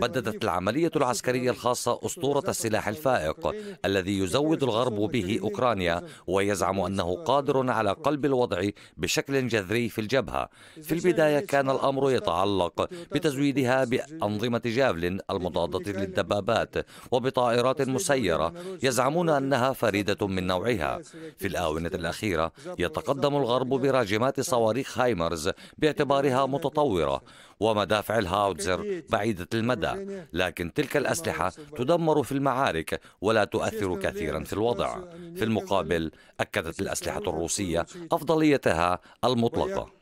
بددت العملية العسكرية الخاصة أسطورة السلاح الفائق الذي يزود الغرب به أوكرانيا ويزعم أنه قادر على قلب الوضع بشكل جذري في الجبهة في البداية كان الأمر يتعلق بتزويدها بأنظمة جافلين المضادة للدبابات وبطائرات مسيرة يزعمون أنها فريدة من نوعها في الآونة الأخيرة يتقدم الغرب براجمات صواريخ هايمرز باعتبارها متطورة ومدافع الهاوتزر بعيدة المدى لكن تلك الأسلحة تدمر في المعارك ولا تؤثر كثيرا في الوضع في المقابل أكدت الأسلحة الروسية أفضليتها المطلقة